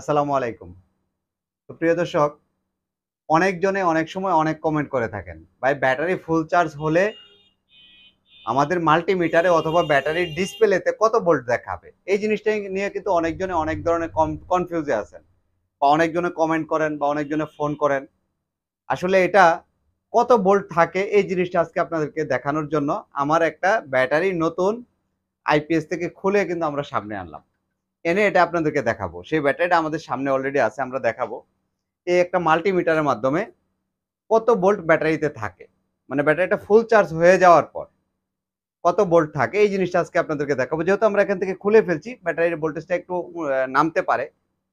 আসসালামু আলাইকুম তো প্রিয় দর্শক অনেকজনে অনেক সময় অনেক কমেন্ট করে থাকেন ভাই ব্যাটারি ফুল চার্জ হলে আমাদের মাল্টিমিটারে অথবা ব্যাটারির ডিসপ্লেতে কত ভোল্ট দেখাবে এই জিনিসটা নিয়ে কিন্তু অনেকজনে অনেক ধরনের কনফিউজে আছেন বা অনেকজনে কমেন্ট করেন বা অনেকজনে ফোন করেন আসলে এটা কত ভোল্ট থাকে এই জিনিসটা আজকে আপনাদেরকে দেখানোর জন্য আমার একটা ব্যাটারি নতুন আইপিএস থেকে খুলে কিন্তু আমরা সামনে আনলাম এনে এটা আপনাদেরকে দেখাবো সেই ব্যাটারিটা আমাদের সামনে অলরেডি আছে আমরা দেখাবো এই একটা মাল্টিমিটারের মাধ্যমে কত বোল্ট ব্যাটারিতে থাকে মানে ব্যাটারিটা ফুল চার্জ হয়ে যাওয়ার পর কত বোল্ট থাকে এই জিনিসটা আজকে আপনাদেরকে দেখাবো যেহেতু আমরা এখান থেকে খুলে ফেলছি ব্যাটারির ভোল্টেজটা একটু নামতে পারে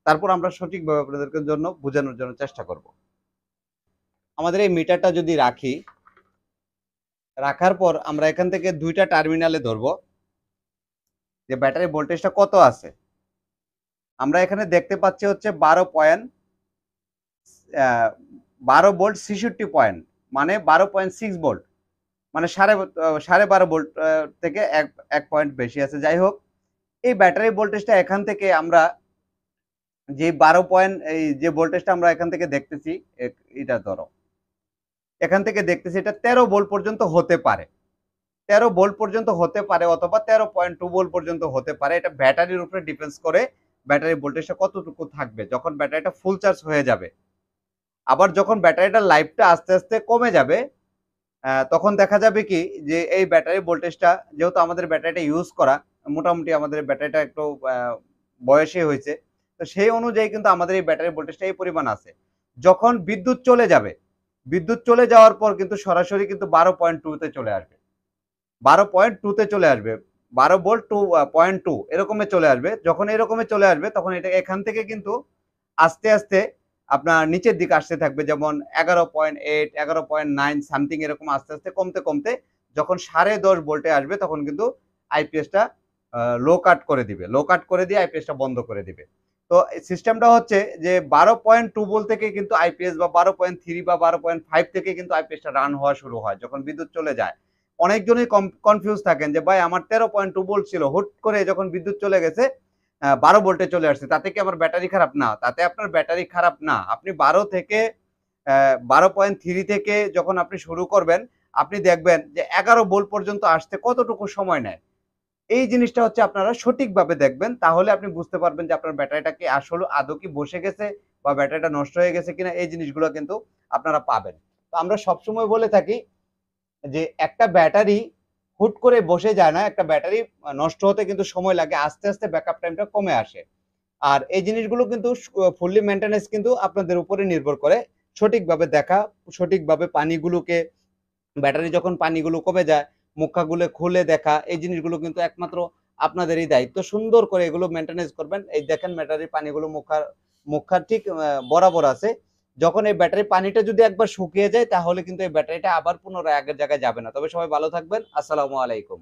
তারপর আমরা সঠিকভাবে আপনাদেরকে জন্য বোঝানোর জন্য চেষ্টা করব আমাদের এই মিটারটা যদি রাখি রাখার পর আমরা এখান থেকে দুইটা টার্মিনালে ধরব যে ব্যাটারি ভোল্টেজটা কত আছে আমরা এখানে দেখতে পাচ্ছি হচ্ছে বারো পয়েন্ট বারো বোল্ট ছেষট্টি পয়েন্ট মানে বারো পয়েন্ট সিক্স বোল্ট মানে সাড়ে সাড়ে বারো বোল্ট থেকে এক এক পয়েন্ট বেশি আছে যাই হোক এই ব্যাটারি ভোল্টেজটা এখান থেকে আমরা যে বারো পয়েন্ট এই যে ভোল্টেজটা আমরা এখান থেকে দেখতেছি এটা ধরো এখান থেকে দেখতেছি এটা তেরো বোল্ট পর্যন্ত হতে পারে তেরো বোল্ট পর্যন্ত হতে পারে অথবা তেরো পয়েন্ট টু বোল্ট পর্যন্ত হতে পারে এটা ব্যাটারির উপরে ডিপেন্ডস করে ব্যাটারি ভোল্টেজটা কতটুকু থাকবে যখন ব্যাটারিটা ফুল চার্জ হয়ে যাবে আবার যখন ব্যাটারিটার লাইফটা আস্তে আস্তে কমে যাবে তখন দেখা যাবে কি যে এই ব্যাটারি ভোল্টেজটা যেহেতু আমাদের ব্যাটারিটা ইউজ করা মোটামুটি আমাদের ব্যাটারিটা একটু বয়সে হয়েছে তো সেই অনুযায়ী কিন্তু আমাদের এই ব্যাটারি ভোল্টেজটা এই পরিমাণ আছে যখন বিদ্যুৎ চলে যাবে বিদ্যুৎ চলে যাওয়ার পর কিন্তু সরাসরি কিন্তু বারো পয়েন্ট টুতে চলে আসবে বারো পয়েন্ট টুতে চলে আসবে বারো বোল্ট টু পয়েন্ট টু এরকমে চলে আসবে যখন এরকমে চলে আসবে তখন এটা এখান থেকে কিন্তু আস্তে আস্তে আপনার নিচের দিকে আসতে থাকবে যেমন এগারো পয়েন্ট এইট এগারো পয়েন্ট নাইন সামথিং এরকম আস্তে আস্তে কমতে কমতে যখন সাড়ে দশ বোল্টে আসবে তখন কিন্তু আইপিএসটা লো কাট করে দিবে লো কাট করে দিয়ে আইপিএসটা বন্ধ করে দিবে তো সিস্টেমটা হচ্ছে যে বারো পয়েন্ট টু বোল থেকে কিন্তু আইপিএস বা বারো পয়েন্ট থ্রি বা বারো পয়েন্ট ফাইভ থেকে কিন্তু আইপিএসটা রান হওয়া শুরু হয় যখন বিদ্যুৎ চলে যায় অনেকজনই কনফিউজ থাকেন যে ভাই আমার তেরো পয়েন্ট টু ভোল্ট ছিল হুট করে যখন বিদ্যুৎ চলে গেছে বারো ভোল্টে চলে আসছে তাতে কি আমার ব্যাটারি খারাপ না তাতে আপনার ব্যাটারি খারাপ না আপনি বারো থেকে বারো পয়েন্ট থ্রি থেকে যখন আপনি শুরু করবেন আপনি দেখবেন যে এগারো বোল্ট পর্যন্ত আসতে কতটুকু সময় নেয় এই জিনিসটা হচ্ছে আপনারা সঠিকভাবে দেখবেন তাহলে আপনি বুঝতে পারবেন যে আপনার ব্যাটারিটা কি আসলে আদৌ কি বসে গেছে বা ব্যাটারিটা নষ্ট হয়ে গেছে কিনা এই জিনিসগুলো কিন্তু আপনারা পাবেন তো আমরা সবসময় বলে থাকি যে একটা ব্যাটারি হুট করে বসে যায় না একটা ব্যাটারি নষ্ট হতে কিন্তু সময় লাগে আস্তে আস্তে ব্যাকআপ টাইমটা কমে আসে আর এই জিনিসগুলো কিন্তু ফুললি মেনটেন্স কিন্তু আপনাদের উপরে নির্ভর করে সঠিকভাবে দেখা সঠিকভাবে পানিগুলোকে ব্যাটারি যখন পানিগুলো কমে যায় মুখাগুলো খুলে দেখা এই জিনিসগুলো কিন্তু একমাত্র আপনাদেরই দায়িত্ব সুন্দর করে এগুলো মেনটেন্স করবেন এই দেখেন ব্যাটারির পানিগুলো মুখার মুখার ঠিক বরাবর আছে যখন এই ব্যাটারি পানিটা যদি একবার শুকিয়ে যায় তাহলে কিন্তু এই ব্যাটারিটা আবার পুনরায় আগের জায়গায় যাবে না তবে সবাই ভালো থাকবেন আসসালামু আলাইকুম